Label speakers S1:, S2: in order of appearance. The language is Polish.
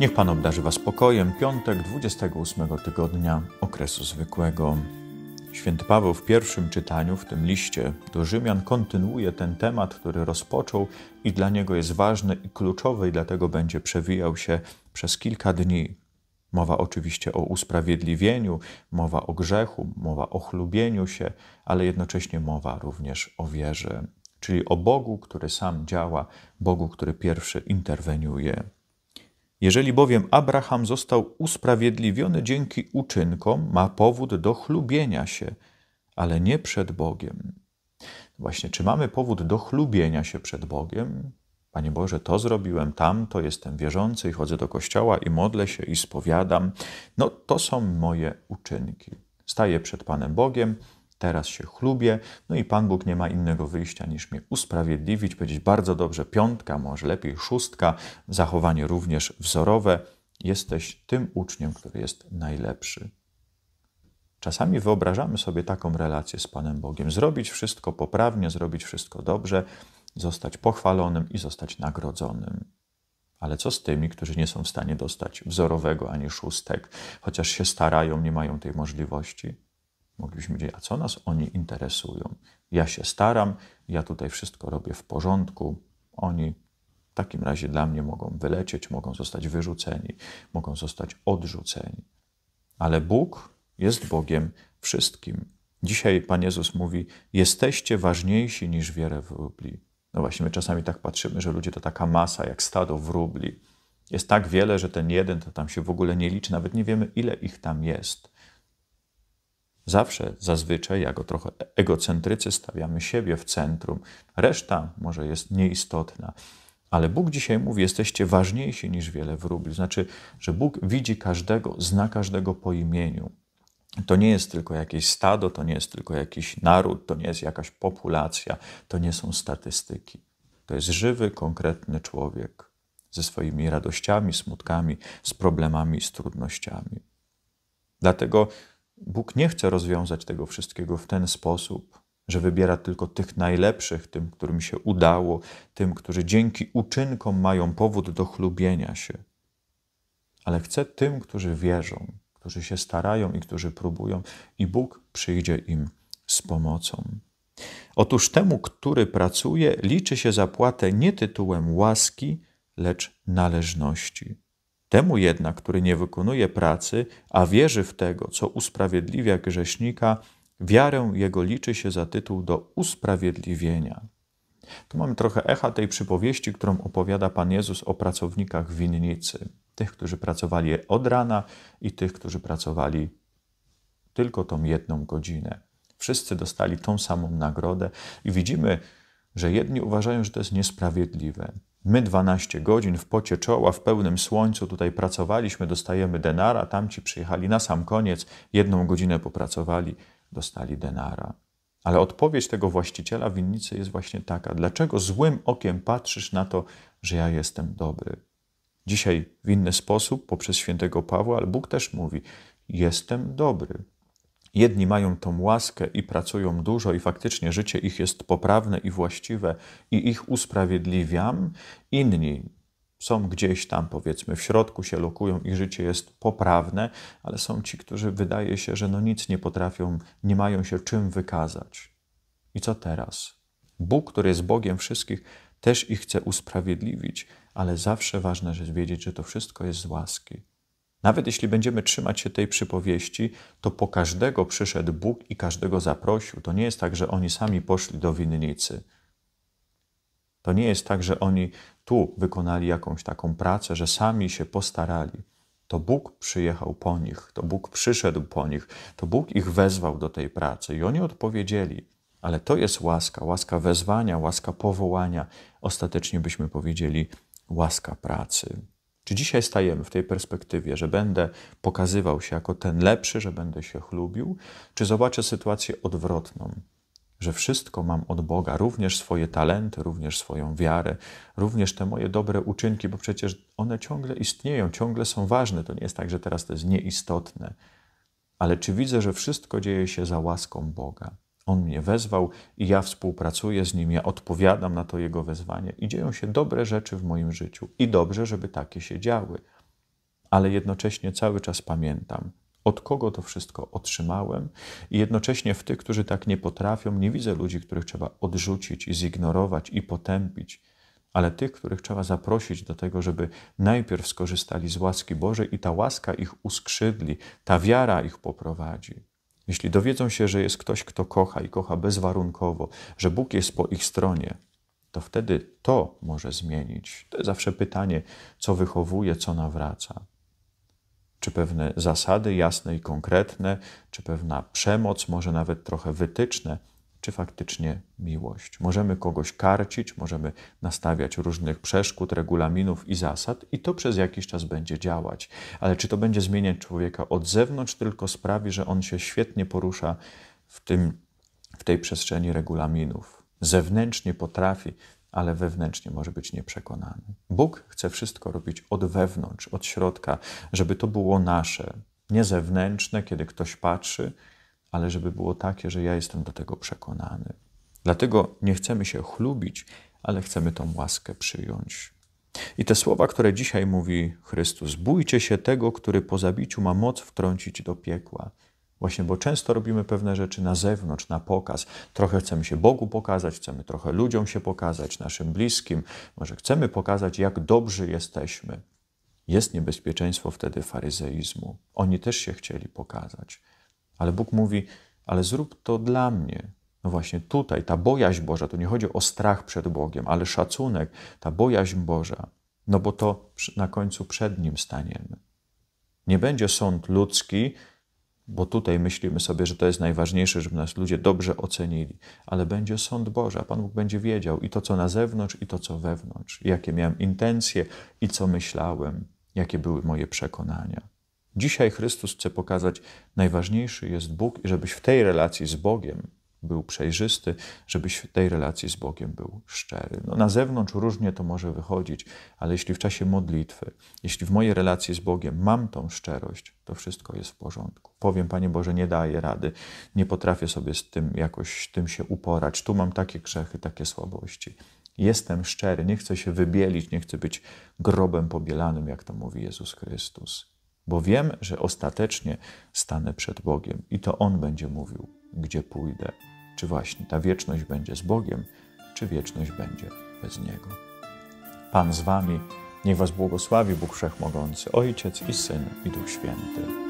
S1: Niech Pan obdarzy Was pokojem. Piątek 28 tygodnia okresu zwykłego. Święty Paweł w pierwszym czytaniu, w tym liście do Rzymian, kontynuuje ten temat, który rozpoczął i dla niego jest ważny i kluczowy, i dlatego będzie przewijał się przez kilka dni. Mowa oczywiście o usprawiedliwieniu, mowa o grzechu, mowa o chlubieniu się, ale jednocześnie mowa również o wierze, czyli o Bogu, który sam działa, Bogu, który pierwszy interweniuje. Jeżeli bowiem Abraham został usprawiedliwiony dzięki uczynkom, ma powód do chlubienia się, ale nie przed Bogiem. Właśnie, czy mamy powód do chlubienia się przed Bogiem? Panie Boże, to zrobiłem, tam, to jestem wierzący i chodzę do kościoła i modlę się i spowiadam. No, to są moje uczynki. Staję przed Panem Bogiem teraz się chlubię, no i Pan Bóg nie ma innego wyjścia niż mnie usprawiedliwić, powiedzieć bardzo dobrze, piątka, może lepiej szóstka, zachowanie również wzorowe, jesteś tym uczniem, który jest najlepszy. Czasami wyobrażamy sobie taką relację z Panem Bogiem: zrobić wszystko poprawnie, zrobić wszystko dobrze, zostać pochwalonym i zostać nagrodzonym. Ale co z tymi, którzy nie są w stanie dostać wzorowego ani szóstek, chociaż się starają, nie mają tej możliwości? Moglibyśmy powiedzieć, a co nas oni interesują? Ja się staram, ja tutaj wszystko robię w porządku, oni w takim razie dla mnie mogą wylecieć, mogą zostać wyrzuceni, mogą zostać odrzuceni. Ale Bóg jest Bogiem wszystkim. Dzisiaj Pan Jezus mówi: Jesteście ważniejsi niż wiele wróbli. No właśnie, my czasami tak patrzymy, że ludzie to taka masa, jak stado wróbli. Jest tak wiele, że ten jeden to tam się w ogóle nie liczy, nawet nie wiemy, ile ich tam jest. Zawsze, zazwyczaj, jako trochę egocentrycy, stawiamy siebie w centrum. Reszta może jest nieistotna. Ale Bóg dzisiaj mówi, jesteście ważniejsi niż wiele wróbli. Znaczy, że Bóg widzi każdego, zna każdego po imieniu. To nie jest tylko jakieś stado, to nie jest tylko jakiś naród, to nie jest jakaś populacja, to nie są statystyki. To jest żywy, konkretny człowiek ze swoimi radościami, smutkami, z problemami, z trudnościami. Dlatego Bóg nie chce rozwiązać tego wszystkiego w ten sposób, że wybiera tylko tych najlepszych, tym, którym się udało, tym, którzy dzięki uczynkom mają powód do chlubienia się. Ale chce tym, którzy wierzą, którzy się starają i którzy próbują, i Bóg przyjdzie im z pomocą. Otóż temu, który pracuje, liczy się zapłatę nie tytułem łaski, lecz należności. Temu jednak, który nie wykonuje pracy, a wierzy w tego, co usprawiedliwia grzesznika, wiarę jego liczy się za tytuł do usprawiedliwienia. Tu mamy trochę echa tej przypowieści, którą opowiada Pan Jezus o pracownikach winnicy. Tych, którzy pracowali od rana i tych, którzy pracowali tylko tą jedną godzinę. Wszyscy dostali tą samą nagrodę i widzimy, że jedni uważają, że to jest niesprawiedliwe, My 12 godzin w pocie czoła, w pełnym słońcu tutaj pracowaliśmy, dostajemy denara, tamci przyjechali na sam koniec, jedną godzinę popracowali, dostali denara. Ale odpowiedź tego właściciela winnicy jest właśnie taka: dlaczego złym okiem patrzysz na to, że ja jestem dobry? Dzisiaj w inny sposób, poprzez świętego Pawła, ale Bóg też mówi: Jestem dobry. Jedni mają tą łaskę i pracują dużo, i faktycznie życie ich jest poprawne i właściwe, i ich usprawiedliwiam. Inni są gdzieś tam, powiedzmy, w środku się lokują, i życie jest poprawne, ale są ci, którzy wydaje się, że no nic nie potrafią, nie mają się czym wykazać. I co teraz? Bóg, który jest Bogiem wszystkich, też ich chce usprawiedliwić, ale zawsze ważne jest wiedzieć, że to wszystko jest z łaski. Nawet jeśli będziemy trzymać się tej przypowieści, to po każdego przyszedł Bóg i każdego zaprosił. To nie jest tak, że oni sami poszli do winnicy. To nie jest tak, że oni tu wykonali jakąś taką pracę, że sami się postarali. To Bóg przyjechał po nich, to Bóg przyszedł po nich, to Bóg ich wezwał do tej pracy i oni odpowiedzieli. Ale to jest łaska, łaska wezwania, łaska powołania. Ostatecznie byśmy powiedzieli łaska pracy. Czy dzisiaj stajemy w tej perspektywie, że będę pokazywał się jako ten lepszy, że będę się chlubił, czy zobaczę sytuację odwrotną, że wszystko mam od Boga, również swoje talenty, również swoją wiarę, również te moje dobre uczynki, bo przecież one ciągle istnieją, ciągle są ważne. To nie jest tak, że teraz to jest nieistotne. Ale czy widzę, że wszystko dzieje się za łaską Boga? On mnie wezwał i ja współpracuję z nim, ja odpowiadam na to jego wezwanie. I dzieją się dobre rzeczy w moim życiu. I dobrze, żeby takie się działy. Ale jednocześnie cały czas pamiętam, od kogo to wszystko otrzymałem, i jednocześnie w tych, którzy tak nie potrafią, nie widzę ludzi, których trzeba odrzucić i zignorować i potępić, ale tych, których trzeba zaprosić do tego, żeby najpierw skorzystali z łaski Bożej i ta łaska ich uskrzydli, ta wiara ich poprowadzi. Jeśli dowiedzą się, że jest ktoś, kto kocha i kocha bezwarunkowo, że Bóg jest po ich stronie, to wtedy to może zmienić. To jest zawsze pytanie, co wychowuje, co nawraca. Czy pewne zasady jasne i konkretne, czy pewna przemoc, może nawet trochę wytyczne, czy faktycznie miłość. Możemy kogoś karcić, możemy nastawiać różnych przeszkód, regulaminów i zasad, i to przez jakiś czas będzie działać. Ale czy to będzie zmieniać człowieka od zewnątrz, tylko sprawi, że on się świetnie porusza w, tym, w tej przestrzeni regulaminów. Zewnętrznie potrafi, ale wewnętrznie może być nieprzekonany. Bóg chce wszystko robić od wewnątrz, od środka, żeby to było nasze, nie zewnętrzne, kiedy ktoś patrzy ale żeby było takie, że ja jestem do tego przekonany. Dlatego nie chcemy się chlubić, ale chcemy tą łaskę przyjąć. I te słowa, które dzisiaj mówi Chrystus, bójcie się tego, który po zabiciu ma moc wtrącić do piekła. Właśnie, bo często robimy pewne rzeczy na zewnątrz, na pokaz. Trochę chcemy się Bogu pokazać, chcemy trochę ludziom się pokazać, naszym bliskim. Może chcemy pokazać, jak dobrzy jesteśmy. Jest niebezpieczeństwo wtedy faryzeizmu. Oni też się chcieli pokazać. Ale Bóg mówi, ale zrób to dla mnie. No właśnie tutaj ta bojaźń Boża, to nie chodzi o strach przed Bogiem, ale szacunek, ta bojaźń Boża, no bo to na końcu przed Nim staniemy. Nie będzie sąd ludzki, bo tutaj myślimy sobie, że to jest najważniejsze, żeby nas ludzie dobrze ocenili, ale będzie sąd Boży, a Pan Bóg będzie wiedział i to, co na zewnątrz, i to, co wewnątrz, jakie miałem intencje i co myślałem, jakie były moje przekonania. Dzisiaj Chrystus chce pokazać, najważniejszy jest Bóg i żebyś w tej relacji z Bogiem był przejrzysty, żebyś w tej relacji z Bogiem był szczery. No, na zewnątrz różnie to może wychodzić, ale jeśli w czasie modlitwy, jeśli w mojej relacji z Bogiem mam tą szczerość, to wszystko jest w porządku. Powiem, Panie Boże, nie daję rady, nie potrafię sobie z tym jakoś tym się uporać, tu mam takie grzechy, takie słabości. Jestem szczery, nie chcę się wybielić, nie chcę być grobem pobielanym, jak to mówi Jezus Chrystus bo wiem, że ostatecznie stanę przed Bogiem i to On będzie mówił, gdzie pójdę. Czy właśnie ta wieczność będzie z Bogiem, czy wieczność będzie bez Niego. Pan z Wami, niech Was błogosławi Bóg Wszechmogący, Ojciec i Syn i Duch Święty.